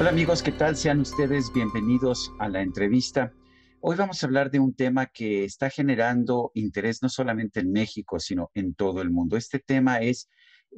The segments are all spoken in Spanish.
Hola amigos, ¿qué tal? Sean ustedes bienvenidos a la entrevista. Hoy vamos a hablar de un tema que está generando interés no solamente en México, sino en todo el mundo. Este tema es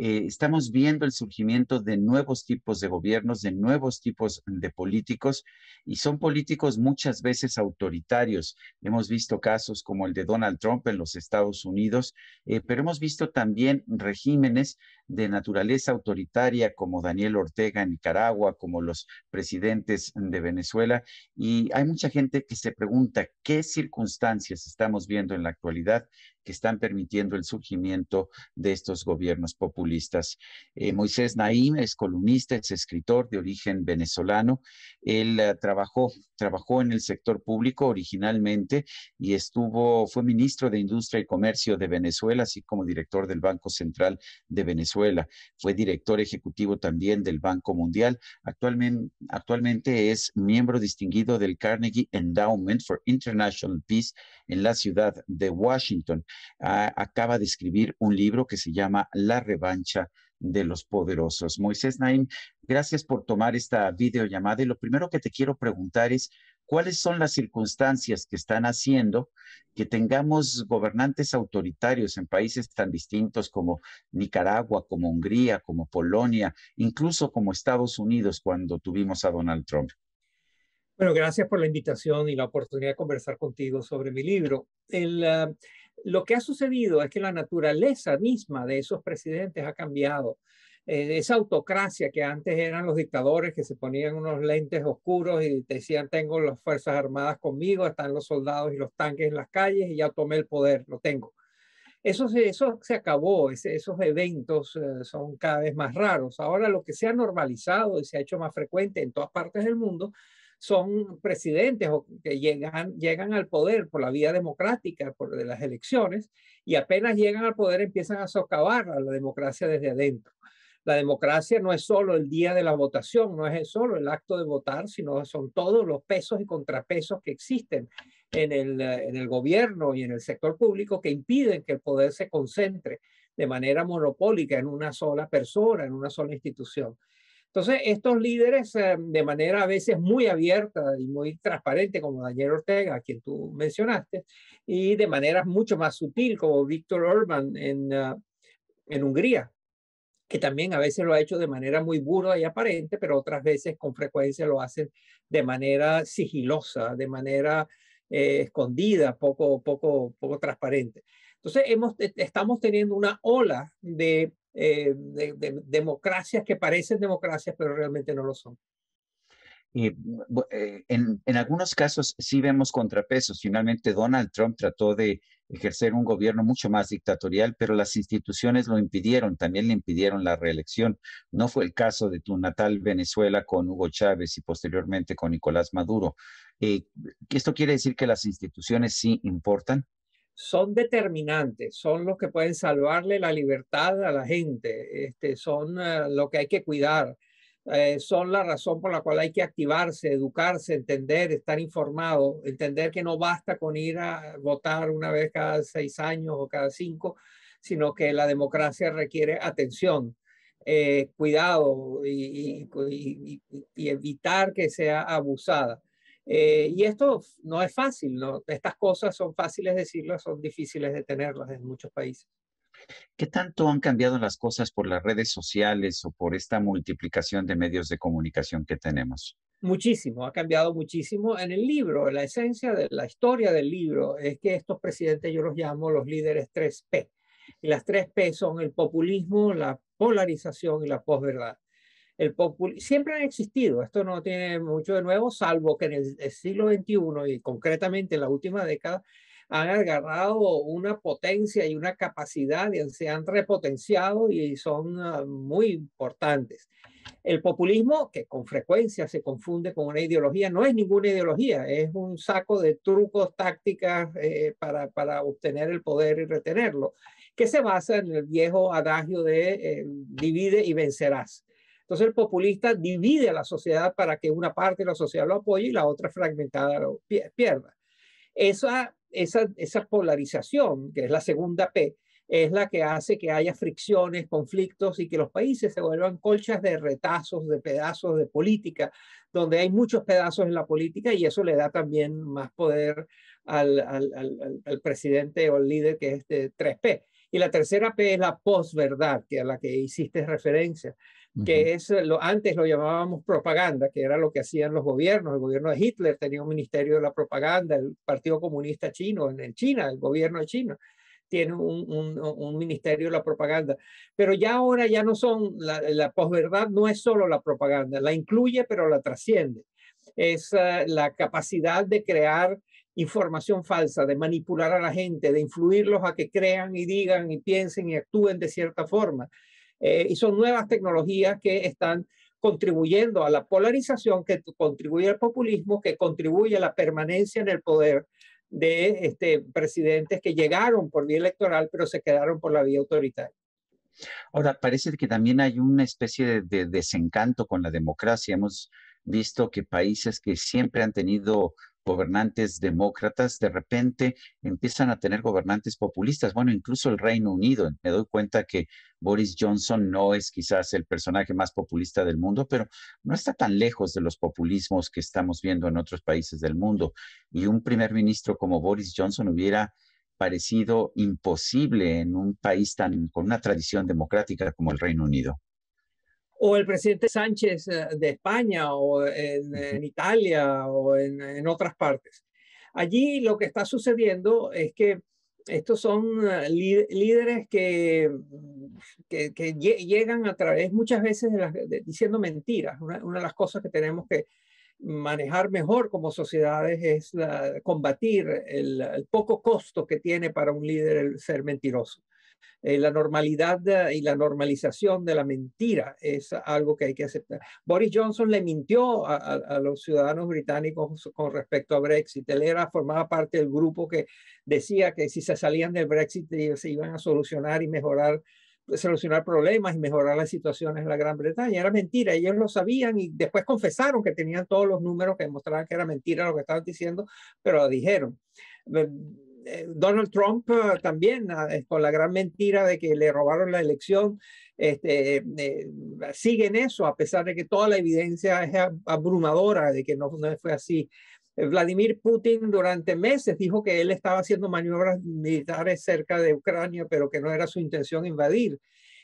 eh, estamos viendo el surgimiento de nuevos tipos de gobiernos, de nuevos tipos de políticos, y son políticos muchas veces autoritarios. Hemos visto casos como el de Donald Trump en los Estados Unidos, eh, pero hemos visto también regímenes de naturaleza autoritaria como Daniel Ortega en Nicaragua, como los presidentes de Venezuela, y hay mucha gente que se pregunta qué circunstancias estamos viendo en la actualidad que están permitiendo el surgimiento de estos gobiernos populistas. Eh, Moisés Naim es columnista, es escritor de origen venezolano. Él eh, trabajó, trabajó en el sector público originalmente y estuvo, fue ministro de Industria y Comercio de Venezuela, así como director del Banco Central de Venezuela. Fue director ejecutivo también del Banco Mundial. actualmente es miembro distinguido del Carnegie Endowment for International Peace en la ciudad de Washington. Ah, acaba de escribir un libro que se llama La revancha de los poderosos. Moisés Naim, gracias por tomar esta videollamada y lo primero que te quiero preguntar es, ¿cuáles son las circunstancias que están haciendo que tengamos gobernantes autoritarios en países tan distintos como Nicaragua, como Hungría, como Polonia, incluso como Estados Unidos cuando tuvimos a Donald Trump? Bueno, gracias por la invitación y la oportunidad de conversar contigo sobre mi libro. Ah, lo que ha sucedido es que la naturaleza misma de esos presidentes ha cambiado. Eh, esa autocracia que antes eran los dictadores que se ponían unos lentes oscuros y decían tengo las Fuerzas Armadas conmigo, están los soldados y los tanques en las calles y ya tomé el poder, lo tengo. Eso se, eso se acabó, esos eventos eh, son cada vez más raros. Ahora lo que se ha normalizado y se ha hecho más frecuente en todas partes del mundo son presidentes que llegan, llegan al poder por la vía democrática, por de las elecciones, y apenas llegan al poder empiezan a socavar a la democracia desde adentro. La democracia no es solo el día de la votación, no es solo el acto de votar, sino son todos los pesos y contrapesos que existen en el gobierno y en el sector público que impiden que el poder se concentre de manera monopólica en una sola persona, en una sola institución. Entonces, estos líderes, eh, de manera a veces muy abierta y muy transparente, como Daniel Ortega, a quien tú mencionaste, y de manera mucho más sutil, como Víctor Orban en, eh, en Hungría, que también a veces lo ha hecho de manera muy burda y aparente, pero otras veces con frecuencia lo hacen de manera sigilosa, de manera eh, escondida, poco, poco, poco transparente. Entonces, hemos, estamos teniendo una ola de eh, de, democracias que parecen democracias, pero realmente no lo son. Eh, en, algunos casos sí vemos contrapesos. Finalmente, Donald Trump trató de ejercer un gobierno mucho más dictatorial, pero las instituciones lo impidieron, también le impidieron la reelección. No fue el caso de tu natal Venezuela con Hugo Chávez y posteriormente con Nicolás Maduro. Eh, ¿Esto quiere decir que las instituciones sí importan? son determinantes, son los que pueden salvarle la libertad a la gente, este, son eh, lo que hay que cuidar, eh, son la razón por la cual hay que activarse, educarse, entender, estar informado, entender que no basta con ir a votar una vez cada seis años o cada cinco, sino que la democracia requiere atención. Eh, cuidado y evitar que sea abusada. Eh, y esto no es fácil, Estas cosas son fáciles de decirlas, son difíciles de tenerlas en muchos países. ¿Qué tanto han cambiado las cosas por las redes sociales o por esta multiplicación de medios de comunicación que tenemos? Muchísimo, ha cambiado muchísimo en el libro. La esencia de la historia del libro es que estos presidentes yo los llamo los líderes 3P. Y las 3P son el populismo, la polarización y la posverdad el populismo, siempre han existido, esto no tiene mucho de nuevo, salvo que en el, siglo XXI y concretamente en la última década han agarrado una potencia y una capacidad y se han repotenciado y son ah, muy importantes. El populismo, que con frecuencia se confunde con una ideología, no es ninguna ideología, es un saco de trucos, tácticas eh, para, para, obtener el poder y retenerlo, que se basa en el viejo adagio de eh, divide y vencerás. Entonces el populista divide a la sociedad para que una parte de la sociedad lo apoye y la otra fragmentada lo pierda. Esa, esa, esa polarización, que es la segunda P, es la que hace que haya fricciones, conflictos y que los países se vuelvan colchas de retazos, de pedazos de política, donde hay muchos pedazos en la política y eso le da también más poder al, al, al, presidente o al líder que es este 3P. Y la tercera P es la posverdad, que a la que hiciste referencia, que es eh, lo, antes lo llamábamos propaganda, que era lo que hacían los gobiernos. El gobierno de Hitler tenía un ministerio de la propaganda, el Partido Comunista Chino en, China, el gobierno de China tiene un, ministerio de la propaganda. Pero ya ahora ya no son, la, posverdad no es solo la propaganda, la incluye pero la trasciende. Es eh, la capacidad de crear información falsa, de manipular a la gente, de influirlos a que crean y digan y piensen y actúen de cierta forma. Eh, y son nuevas tecnologías que están contribuyendo a la polarización, que contribuye al populismo, que contribuye a la permanencia en el poder de este, presidentes que llegaron por vía electoral, pero se quedaron por la vía autoritaria. Ahora, parece que también hay una especie de, de desencanto con la democracia. Hemos visto que países que siempre han tenido gobernantes demócratas, de repente empiezan a tener gobernantes populistas. Bueno, incluso el Reino Unido. Me doy cuenta que Boris Johnson no es quizás el personaje más populista del mundo, pero no está tan lejos de los populismos que estamos viendo en otros países del mundo. Y un primer ministro como Boris Johnson hubiera parecido imposible en un país tan con una tradición democrática como el Reino Unido o el presidente Sánchez eh, de España o en, Italia o en, otras partes. Allí lo que está sucediendo es que estos son eh, líderes que, que, llegan a través muchas veces de diciendo mentiras. Una, de las cosas que tenemos que manejar mejor como sociedades es combatir el, el poco costo que tiene para un líder el ser mentiroso. Eh, la normalidad y la normalización de la mentira es algo que hay que aceptar. Boris Johnson le mintió a, los ciudadanos británicos con respecto a Brexit. Él era, formaba parte del grupo que decía que si se salían del Brexit eh, se iban a solucionar y mejorar solucionar problemas y mejorar las situaciones en la Gran Bretaña. Era mentira, ellos lo sabían y después confesaron que tenían todos los números que demostraban que era mentira lo que estaban diciendo, pero lo dijeron. Eh, Donald Trump eh, también, ah, eh, con la gran mentira de que le robaron la elección, este, sigue en eso, a pesar de que toda la evidencia es abrumadora de que no fue así. Vladimir Putin durante meses dijo que él estaba haciendo maniobras militares cerca de Ucrania, pero que no era su intención invadir.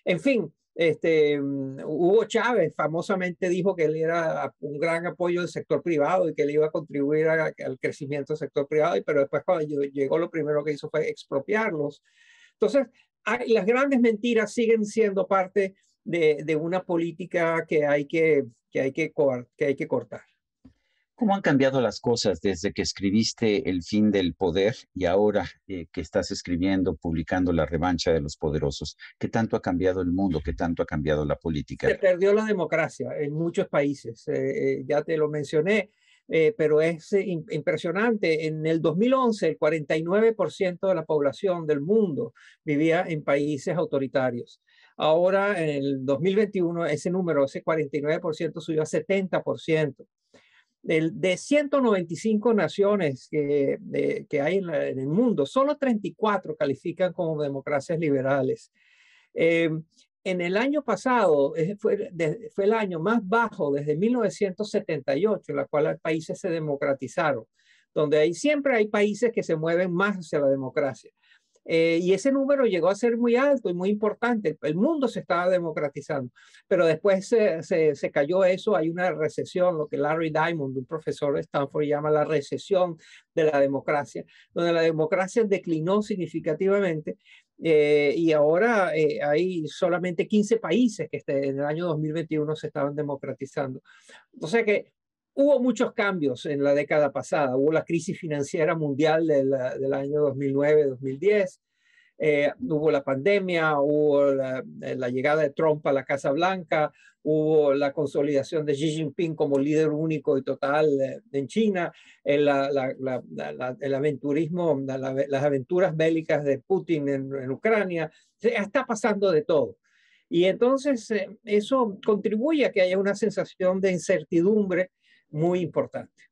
En fin, este, mm, Hugo Chávez famosamente dijo que él era un gran apoyo del sector privado y que le iba a contribuir al crecimiento del sector privado, pero después cuando llegó lo primero que hizo fue expropiarlos. Entonces, las grandes mentiras siguen siendo parte de, de una política que hay que, que, hay que, que hay que cortar. ¿Cómo han cambiado las cosas desde que escribiste El fin del poder y ahora eh, que estás escribiendo, publicando La revancha de los poderosos? ¿Qué tanto ha cambiado el mundo? ¿Qué tanto ha cambiado la política? Se perdió la democracia en muchos países, eh, eh, ya te lo mencioné, pero es impresionante. En el 2011, el 49% de la población del mundo vivía en países autoritarios. Ahora, en el 2021, ese número, ese 49% subió a 70% de, 195 naciones que, hay en, el mundo, solo 34 califican como democracias liberales. Em, en el año pasado fue, el año más bajo desde 1978, en la cual los países se democratizaron, donde siempre hay países que se mueven más hacia la democracia. Eh, y ese número llegó a ser muy alto y muy importante. El mundo se estaba democratizando, pero después se, cayó eso. Hay una recesión, lo que Larry Diamond, un profesor de Stanford, llama la recesión de la democracia, donde la democracia declinó significativamente. Eh, y ahora eh, hay solamente 15 países que este, en el año 2021 se estaban democratizando. O que Hubo muchos cambios en la década pasada. Hubo la crisis financiera mundial del, año 2009-2010, eh, hubo la pandemia, hubo eh, la, llegada de Trump a la Casa Blanca, hubo la consolidación de Xi Jinping como líder único y total eh, en China, el, el aventurismo, las aventuras bélicas de Putin en, Ucrania. está pasando de todo. Y entonces eso contribuye a que haya una sensación de incertidumbre muy importante.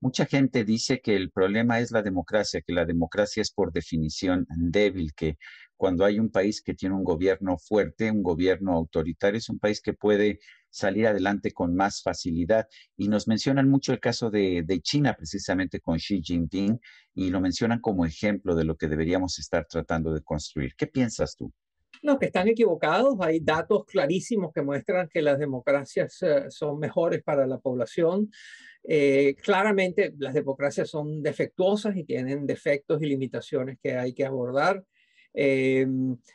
Mucha gente dice que el problema es la democracia, que la democracia es por definición débil, que cuando hay un país que tiene un gobierno fuerte, un gobierno autoritario, es un país que puede salir adelante con más facilidad. Y nos mencionan mucho el caso de, China, precisamente con Xi Jinping, y lo mencionan como ejemplo de lo que deberíamos estar tratando de construir. ¿Qué piensas tú? No, que están equivocados. Hay datos clarísimos que muestran que las democracias eh, son mejores para la población. Eh, claramente las democracias son defectuosas y tienen defectos y limitaciones que hay que abordar. Eh,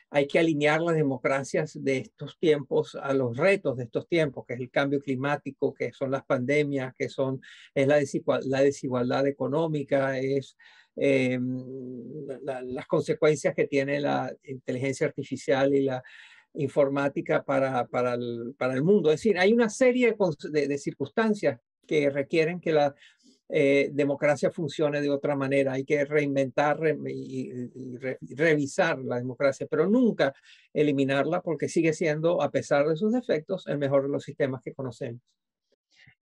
hay que alinear las democracias de estos tiempos a los retos de estos tiempos, que es el cambio climático, que son las pandemias, que son es la, la desigualdad económica, es eh, las consecuencias que tiene la inteligencia artificial y la informática para, para, el, para el mundo. Es decir, hay una serie de, de circunstancias que requieren que la eh, democracia funcione de otra manera. Hay que reinventar y, revisar la democracia, pero nunca eliminarla porque sigue siendo, a pesar de sus defectos, el mejor de los sistemas que conocemos.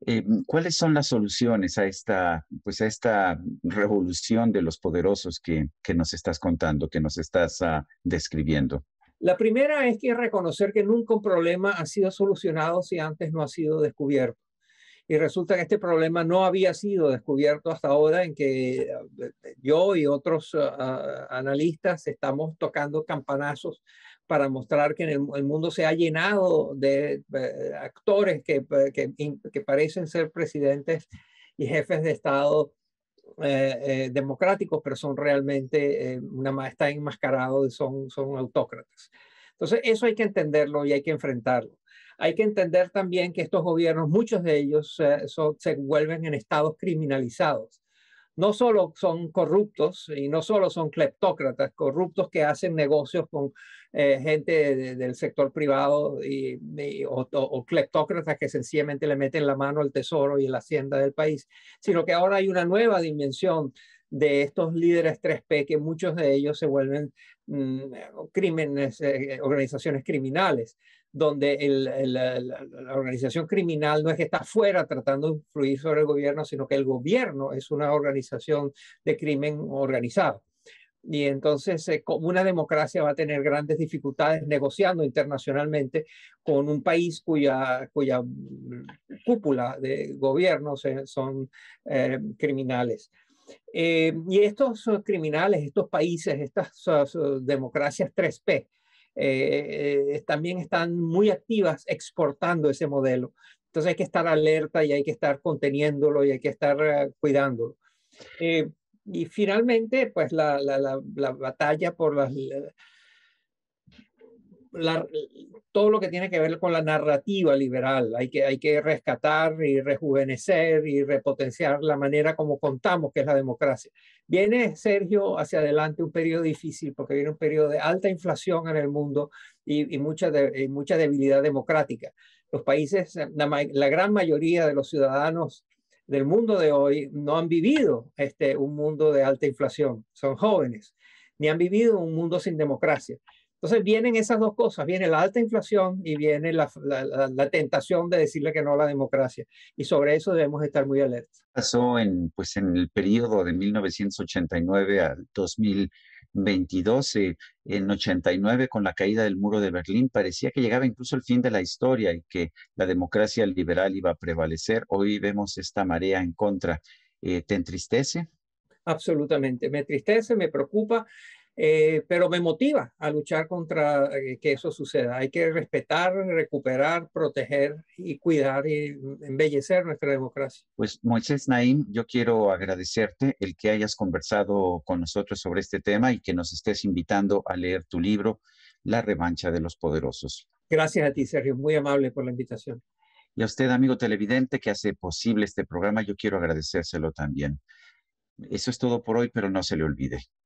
Eh, ¿Cuáles son las soluciones a esta, pues a esta revolución de los poderosos que, que nos estás contando, que nos estás ah, describiendo? La primera es que reconocer que nunca un problema ha sido solucionado si antes no ha sido descubierto. Y resulta que este problema no había sido descubierto hasta ahora en que eh, yo y otros ah, ah, analistas estamos tocando campanazos para mostrar que en el, mundo se ha llenado de eh, actores que, eh, que, parecen ser presidentes y jefes de Estado eh, democráticos, pero son realmente, una, están enmascarados, son, son autócratas. Entonces, eso hay que entenderlo y hay que enfrentarlo. Hay que entender también que estos gobiernos, muchos de ellos se vuelven en estados criminalizados no solo son corruptos y no solo son cleptócratas, corruptos que hacen negocios con eh, gente del sector privado y, o, cleptócratas que sencillamente le meten la mano al tesoro y la hacienda del país, sino que ahora hay una nueva dimensión de estos líderes 3P, que muchos de ellos se vuelven mm, eh, crímenes, eh, eh, organizaciones criminales, donde la, organización criminal no es que está fuera tratando de influir sobre el gobierno, sino que el gobierno es una organización de crimen organizado. Y entonces como una democracia va a tener grandes dificultades negociando internacionalmente con un país cuya, cuya mm, cúpula de gobiernos son criminales. Eh, y estos eh, criminales, estos países, estas democracias 3P, eh, también están muy activas exportando ese modelo. Entonces hay que estar alerta y hay que estar conteniéndolo y hay que estar cuidándolo. y finalmente, pues la, la, la, la batalla por las todo lo que tiene que ver con la narrativa liberal. Hay que, hay que rescatar y rejuvenecer y repotenciar la manera como contamos que es la democracia. Viene, Sergio, hacia adelante un periodo difícil porque viene un periodo de alta inflación en el mundo y, y mucha, mucha debilidad democrática. Los países, la, la gran mayoría de los ciudadanos del mundo de hoy no han vivido este, un mundo de alta inflación, son jóvenes, ni han vivido un mundo sin democracia. Entonces vienen esas dos cosas, viene la alta inflación y viene la, la, tentación de decirle que no a la democracia. Y sobre eso debemos estar muy alerta. Pasó en, pues, en el periodo de 1989 al 2022. Eh, en 89, con la caída del muro de Berlín, parecía que llegaba incluso el fin de la historia y que la democracia liberal iba a prevalecer. Hoy vemos esta marea en contra. Eh, ¿Te entristece? Absolutamente, me entristece, me preocupa. Eh, pero me motiva a luchar contra eh, que eso suceda. Hay que respetar, recuperar, proteger y cuidar y embellecer nuestra democracia. Pues Moisés Naim, yo quiero agradecerte el que hayas conversado con nosotros sobre este tema y que nos estés invitando a leer tu libro, La revancha de los poderosos. Gracias a ti, Sergio. Muy amable por la invitación. Y a usted, amigo televidente, que hace posible este programa, yo quiero agradecérselo también. Eso es todo por hoy, pero no se le olvide.